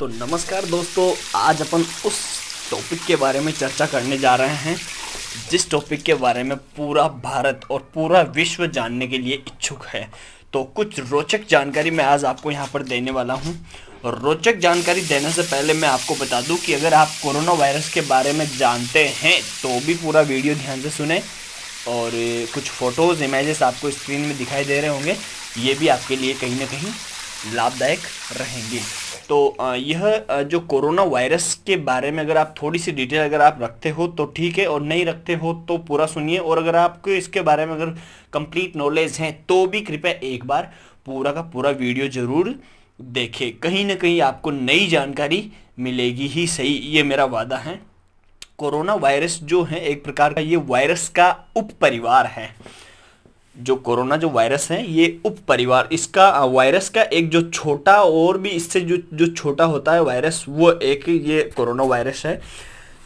तो नमस्कार दोस्तों आज अपन उस टॉपिक के बारे में चर्चा करने जा रहे हैं जिस टॉपिक के बारे में पूरा भारत और पूरा विश्व जानने के लिए इच्छुक है तो कुछ रोचक जानकारी मैं आज आपको यहाँ पर देने वाला हूँ रोचक जानकारी देने से पहले मैं आपको बता दूँ कि अगर आप कोरोना वायरस के बारे में जानते हैं तो भी पूरा वीडियो ध्यान से सुने और कुछ फ़ोटोज़ इमेजेस आपको स्क्रीन में दिखाई दे रहे होंगे ये भी आपके लिए कहीं ना कहीं लाभदायक रहेंगे तो यह जो कोरोना वायरस के बारे में अगर आप थोड़ी सी डिटेल अगर आप रखते हो तो ठीक है और नहीं रखते हो तो पूरा सुनिए और अगर आपको इसके बारे में अगर कंप्लीट नॉलेज है तो भी कृपया एक बार पूरा का पूरा वीडियो ज़रूर देखें कहीं ना कहीं आपको नई जानकारी मिलेगी ही सही ये मेरा वादा है कोरोना वायरस जो है एक प्रकार का ये वायरस का उप है जो कोरोना जो वायरस है ये उप परिवार इसका वायरस का एक जो छोटा और भी इससे जो जो छोटा होता है वायरस वो एक ये कोरोना वायरस है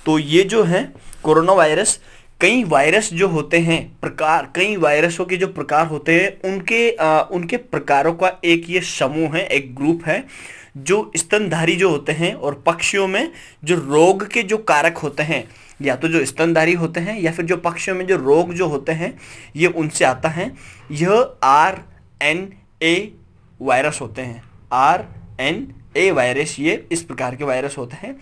तो ये जो है कोरोना वायरस कई वायरस जो होते हैं प्रकार कई वायरसों के जो प्रकार होते हैं उनके आ, उनके प्रकारों का एक ये समूह है एक ग्रुप है जो स्तनधारी जो होते हैं और पक्षियों में जो रोग के जो कारक होते हैं या तो जो स्तनधारी होते हैं या फिर जो पक्षियों में जो रोग जो होते हैं ये उनसे आता है यह आर एन ए वायरस होते हैं आर एन ए वायरस ये इस प्रकार के वायरस होते हैं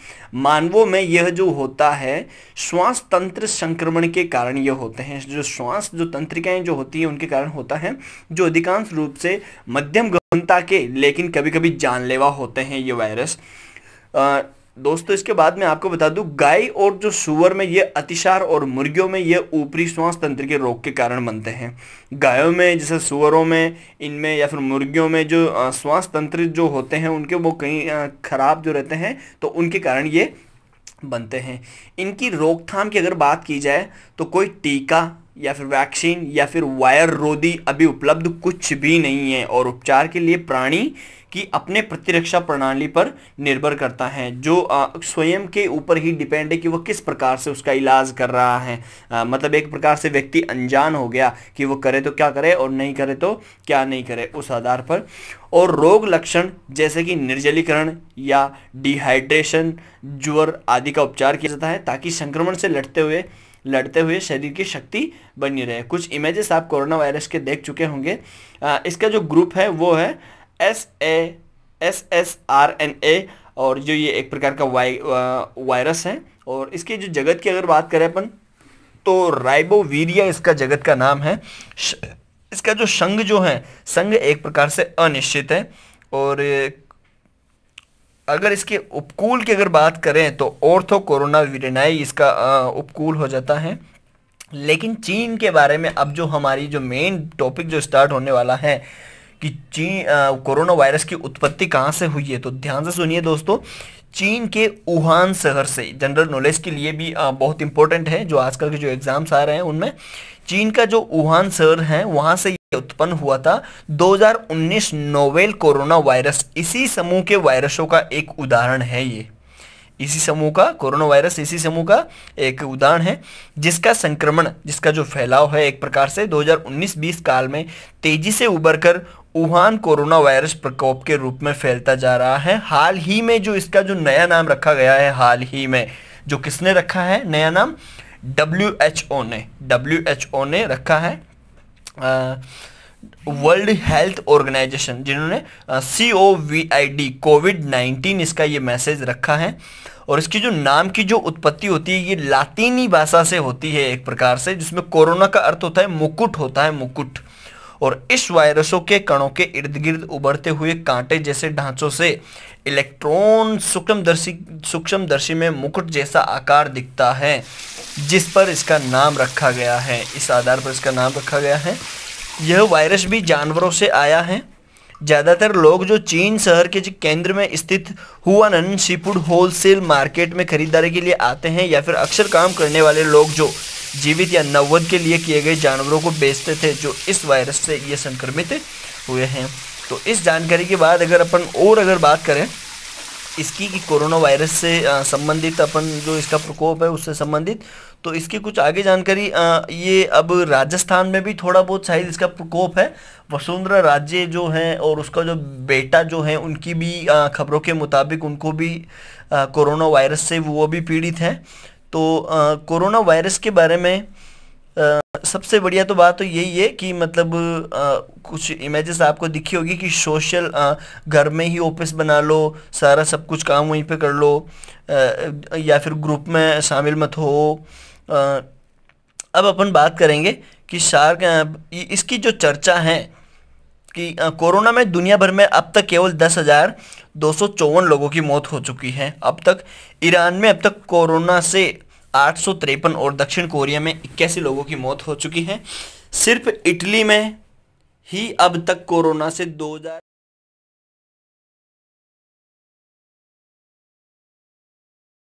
मानवों में यह जो होता है श्वास तंत्र संक्रमण के कारण यह होते हैं जो श्वास जो तंत्रिकाएं जो होती हैं उनके कारण होता है जो अधिकांश रूप से मध्यम गहनता के लेकिन कभी कभी जानलेवा होते हैं ये वायरस दोस्तों इसके बाद में आपको बता दूं गाय और जो सुअर में ये अतिशार और मुर्गियों में ये ऊपरी श्वास तंत्र के रोग के कारण बनते हैं गायों में जैसे सुअरों में इनमें या फिर मुर्गियों में जो श्वास तंत्र जो होते हैं उनके वो कहीं ख़राब जो रहते हैं तो उनके कारण ये बनते हैं इनकी रोकथाम की अगर बात की जाए तो कोई टीका या फिर वैक्सीन या फिर वायर रोधी अभी उपलब्ध कुछ भी नहीं है और उपचार के लिए प्राणी की अपने प्रतिरक्षा प्रणाली पर निर्भर करता है जो स्वयं के ऊपर ही डिपेंड है कि वह किस प्रकार से उसका इलाज कर रहा है आ, मतलब एक प्रकार से व्यक्ति अनजान हो गया कि वो करे तो क्या करे और नहीं करे तो क्या नहीं करे उस आधार पर और रोग लक्षण जैसे कि निर्जलीकरण या डिहाइड्रेशन ज्वर आदि का उपचार किया जाता है ताकि संक्रमण से लड़ते हुए लड़ते हुए शरीर की शक्ति बनी रहे कुछ इमेजेस आप कोरोना वायरस के देख चुके होंगे इसका जो ग्रुप है वो है S A S S R N A और जो ये एक प्रकार का वाई वायरस है और इसकी जो जगत की अगर बात करें अपन तो राइबोवीरिया इसका जगत का नाम है इसका जो संघ जो है संघ एक प्रकार से अनिश्चित है और अगर इसके उपकूल की अगर बात करें तो ऑर्थो कोरोना विरेनाई इसका उपकूल हो जाता है लेकिन चीन के बारे में अब जो हमारी जो मेन टॉपिक जो स्टार्ट होने वाला है कि चीन कोरोना वायरस की उत्पत्ति कहाँ से हुई है तो ध्यान से सुनिए दोस्तों चीन के वुहान शहर से जनरल नॉलेज के लिए भी बहुत इंपॉर्टेंट है जो आजकल के जो एग्जाम्स आ रहे हैं उनमें चीन का जो वुहान शहर है वहां से उत्पन्न हुआ था 2019 नोवेल कोरोना वायरस इसी समूह के वायरसों का एक उदाहरण है ये इसी समूह का कोरोना वायरस इसी समूह का एक उदाहरण है जिसका संक्रमण जिसका जो फैलाव है एक प्रकार से 2019-20 काल में तेजी से उभर कर वुहान कोरोना वायरस प्रकोप के रूप में फैलता जा रहा है हाल ही में जो इसका जो नया नाम रखा गया है हाल ही में जो किसने रखा है नया नाम डब्ल्यू एच ओ ने डब्ल्यू एच ओ ने रखा है वर्ल्ड हेल्थ ऑर्गेनाइजेशन जिन्होंने C O V I D COVID nineteen इसका ये मैसेज रखा है और इसकी जो नाम की जो उत्पत्ति होती है ये लातीनी भाषा से होती है एक प्रकार से जिसमें कोरोना का अर्थ होता है मुकुट होता है मुकुट और इस वायरसों के कणों के इर्द गिर्द उभरते हुए कांटे जैसे ढांचों से इलेक्ट्रॉन सूक्ष्मदर्शी सूक्ष्मदर्शी में मुकुट जैसा आकार दिखता है जिस पर इसका नाम रखा गया है इस आधार पर इसका नाम रखा गया है यह वायरस भी जानवरों से आया है ज़्यादातर लोग जो चीन शहर के केंद्र में स्थित हुआनन सीफूड होलसेल मार्केट में खरीदारी के लिए आते हैं या फिर अक्सर काम करने वाले लोग जो जीवित या नवद के लिए किए गए जानवरों को बेचते थे जो इस वायरस से ये संक्रमित हुए हैं तो इस जानकारी के बाद अगर अपन और अगर बात करें इसकी कि कोरोना वायरस से संबंधित अपन जो इसका प्रकोप है उससे संबंधित तो इसकी कुछ आगे जानकारी ये अब राजस्थान में भी थोड़ा बहुत शायद इसका प्रकोप है वसुंधरा राज्य जो है और उसका जो बेटा जो है उनकी भी खबरों के मुताबिक उनको भी कोरोना वायरस से वो भी पीड़ित हैं तो कोरोना वायरस के बारे में आ, सबसे बढ़िया तो बात तो यही है कि मतलब आ, कुछ इमेजेस आपको दिखी होगी कि सोशल घर में ही ऑफिस बना लो सारा सब कुछ काम वहीं पे कर लो आ, या फिर ग्रुप में शामिल मत हो आ, अब अपन बात करेंगे कि शार इसकी जो चर्चा है कि कोरोना में दुनिया भर में अब तक केवल दस हज़ार दो सौ चौवन लोगों की मौत हो चुकी है अब तक ईरान में अब तक कोरोना से आठ और दक्षिण कोरिया में इक्यासी लोगों की मौत हो चुकी है सिर्फ इटली में ही अब तक कोरोना से दो